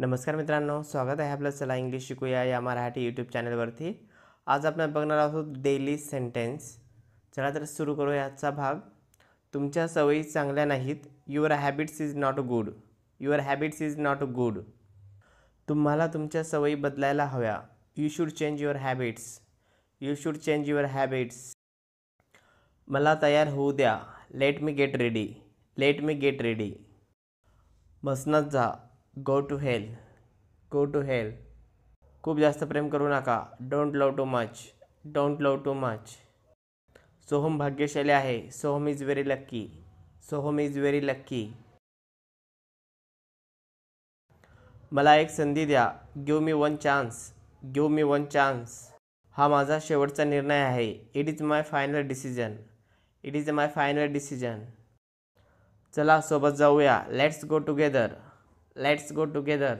नमस्कार मित्रांनो स्वागत आहे आपलं चला इंग्लिश शिकूया या मराठी यूट्यूब चॅनलवरती आज आपण बघणार आहोत डेली सेंटेन्स चला तर सुरू करू आजचा भाग तुमच्या सवयी चांगल्या नाहीत your habits is not good your habits is not good तुम्हाला तुमच्या सवयी बदलायला हव्या you should change your habits you should change your habits मला तयार होऊ द्या let me get ready let me get ready बसनात जा go to hell go to hell खूप जास्त प्रेम करू नका don't love too much don't love too much Soham भाग्यशाली आहे Soham is very lucky Soham is very lucky मला एक संधी द्या give me one chance give me one chance हा माझा शेवटचा निर्णय आहे it is my final decision it is my final decision चला सोबत जाऊया let's go together let's go together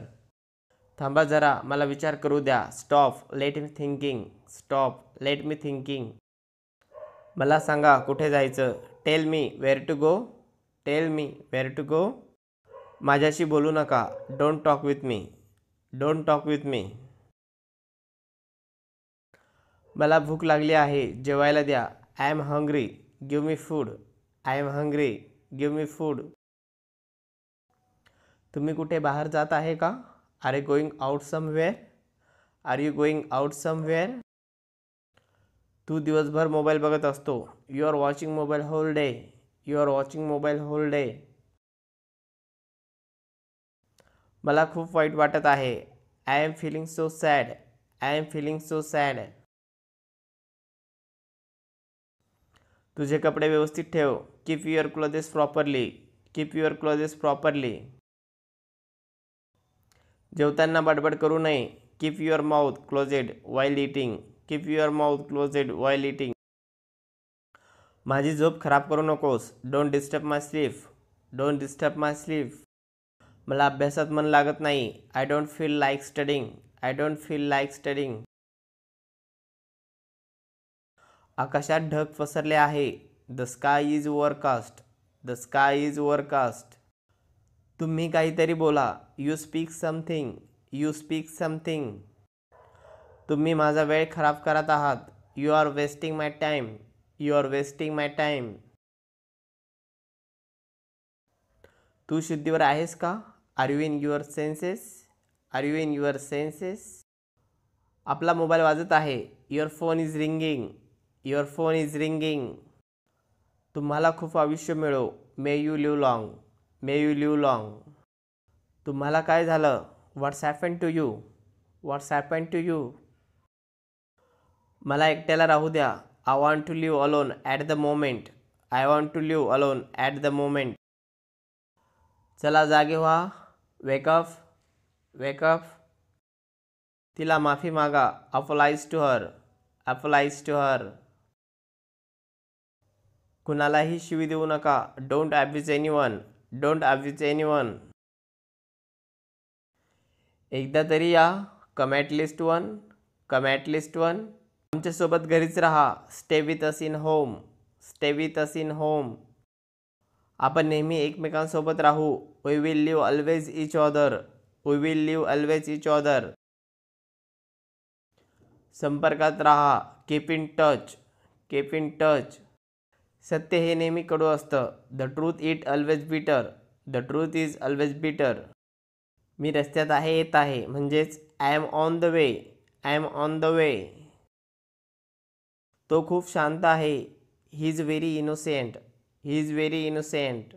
थांबा जरा मला विचार करू द्या stop let me thinking stop let me thinking मला सांगा कुठे जायचं tell me where to go tell me where to go माझ्याशी बोलू नका don't talk with me don't talk with me मला भूक लागली आहे जेवायला द्या I am hungry give me food I am hungry give me food तुम्हें कुठे बाहर जात है का are you going out somewhere are you going out somewhere तू दिवसभर मोबाइल बघत आतो you are watching mobile whole day you are watching mobile whole day मला खूब वाइट वाटत है I am feeling so sad I am feeling so sad तुझे कपडे व्यवस्थित ठेव keep your clothes properly keep your clothes properly जेवताना बडबड करू नये keep your mouth closed while eating keep your mouth closed while eating माझी झोप खराब करू नकोस don't disturb my sleep don't disturb my sleep मला अभ्यासात मन लागत नाही I don't feel like studying I don't feel like studying आकाशात ढग पसरले आहे the sky is overcast the sky is overcast तुम्ही काहीतरी बोला you speak something you speak something तुम्ही माझा वेळ खराब करत आहात you are wasting my time you are wasting my time तू शुद्धीवर आहेस का are you in your senses are you in your senses आपला मोबाईल वाजत आहे your phone is ringing your phone is ringing तुम्हाला खूप आयुष्य मिळो may you live long may you live long तुम्हाला काय झालं what's happen to you what's happen to you मला एकट्याला राहू द्या I want to live alone at the moment I want to live alone at the moment चला जागे व्हा वेकअप वेकअप तिला माफी मागा अपलाईज टू हर अपलाईज टू हर कुणालाही शिवी देऊ नका don't abuse anyone don't abuse anyone एकदा तरी या come at least one come at least one आमच्यासोबत घरीच राहा stay with us in home stay with us in home आपण नेहमी एकमेकांसोबत राहू we will live always each other we will live always each other संपर्कात राहा keep in touch keep in touch सत्य हे नेहमी कडू असतं the truth it always bitter the truth is always bitter मी रस्त्यात आहे येत आहे म्हणजेच I am on the way I am on the way तो खूप शांत आहे he is very innocent he is very innocent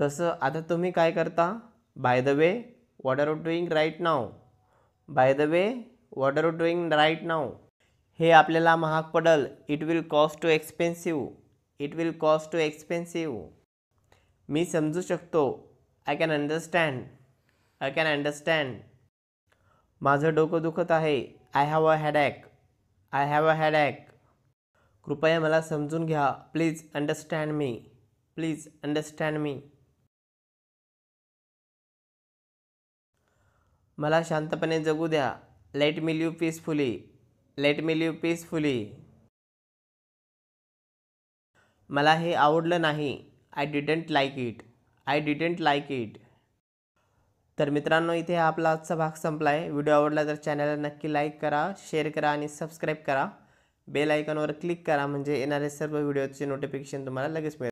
तसं आता तुम्ही काय करता by the way what are doing right now by the way what are doing right now हे आपल्याला महाग पडल it will cost too expensive it will cost too expensive मी समजू शकतो I can understand I can understand माझं डोकं दुखत आहे I have a headache I have a headache कृपया मला समजून घ्या please understand me please understand me मला शांतपणे जगू द्या let me live peacefully let me live peacefully मला हे आवडलं नाही I didn't like it I didn't like it तर मित्रांनो इथे आपला आजचा भाग संपला आहे व्हिडिओ आवडला तर चॅनलला नक्की लाईक करा शेअर करा आणि सबस्क्राईब करा बेल आयकॉनवर क्लिक करा म्हणजे येणारे सर्व व्हिडिओचे नोटिफिकेशन तुम्हाला लगेच मिळेल